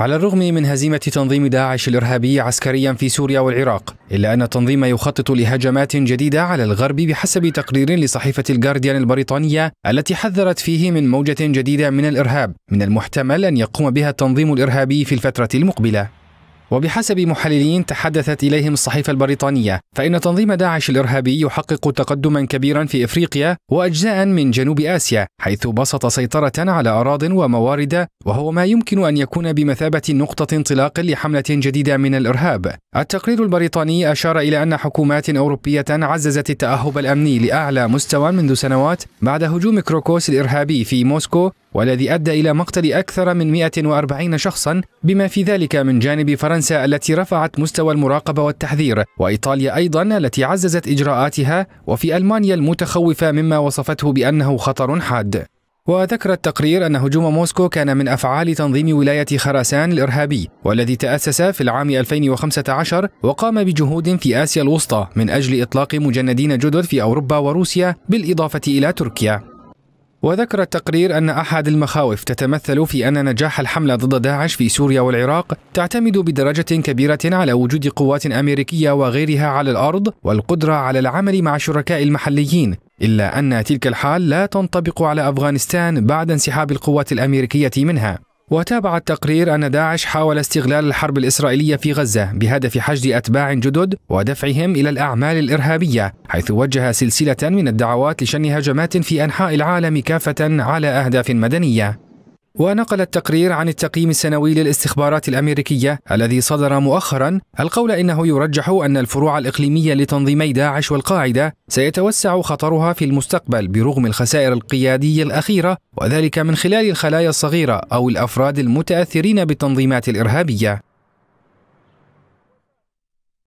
على الرغم من هزيمة تنظيم داعش الإرهابي عسكريا في سوريا والعراق إلا أن التنظيم يخطط لهجمات جديدة على الغرب بحسب تقرير لصحيفة الجارديان البريطانية التي حذرت فيه من موجة جديدة من الإرهاب من المحتمل أن يقوم بها التنظيم الإرهابي في الفترة المقبلة وبحسب محللين تحدثت إليهم الصحيفة البريطانية فإن تنظيم داعش الإرهابي يحقق تقدما كبيرا في إفريقيا وأجزاء من جنوب آسيا حيث بسط سيطرة على أراض وموارد وهو ما يمكن أن يكون بمثابة نقطة انطلاق لحملة جديدة من الإرهاب التقرير البريطاني أشار إلى أن حكومات أوروبية عززت التأهب الأمني لأعلى مستوى منذ سنوات بعد هجوم كروكوس الإرهابي في موسكو والذي أدى إلى مقتل أكثر من 140 شخصا بما في ذلك من جانب فرنسا التي رفعت مستوى المراقبة والتحذير وإيطاليا أيضا التي عززت إجراءاتها وفي ألمانيا المتخوفة مما وصفته بأنه خطر حاد وذكر التقرير أن هجوم موسكو كان من أفعال تنظيم ولاية خراسان الإرهابي والذي تأسس في العام 2015 وقام بجهود في آسيا الوسطى من أجل إطلاق مجندين جدد في أوروبا وروسيا بالإضافة إلى تركيا وذكر التقرير أن أحد المخاوف تتمثل في أن نجاح الحملة ضد داعش في سوريا والعراق تعتمد بدرجة كبيرة على وجود قوات أمريكية وغيرها على الأرض والقدرة على العمل مع شركاء المحليين إلا أن تلك الحال لا تنطبق على أفغانستان بعد انسحاب القوات الأمريكية منها وتابع التقرير أن داعش حاول استغلال الحرب الإسرائيلية في غزة بهدف حشد أتباع جدد ودفعهم إلى الأعمال الإرهابية حيث وجه سلسلة من الدعوات لشن هجمات في أنحاء العالم كافة على أهداف مدنية ونقل التقرير عن التقييم السنوي للاستخبارات الأمريكية الذي صدر مؤخرا القول إنه يرجح أن الفروع الإقليمية لتنظيمي داعش والقاعدة سيتوسع خطرها في المستقبل برغم الخسائر القيادية الأخيرة وذلك من خلال الخلايا الصغيرة أو الأفراد المتأثرين بالتنظيمات الإرهابية